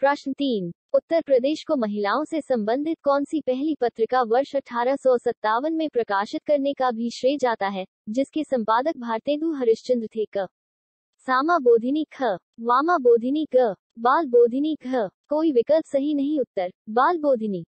प्रश्न तीन उत्तर प्रदेश को महिलाओं से संबंधित कौन सी पहली पत्रिका वर्ष अठारह में प्रकाशित करने का भी श्रेय जाता है जिसके संपादक भारतेंदु हरिश्चंद्र थे क सामा बोधिनी ख वामा बोधिनी ग बाल बोधिनी ख कोई विकल्प सही नहीं उत्तर बाल बोधिनी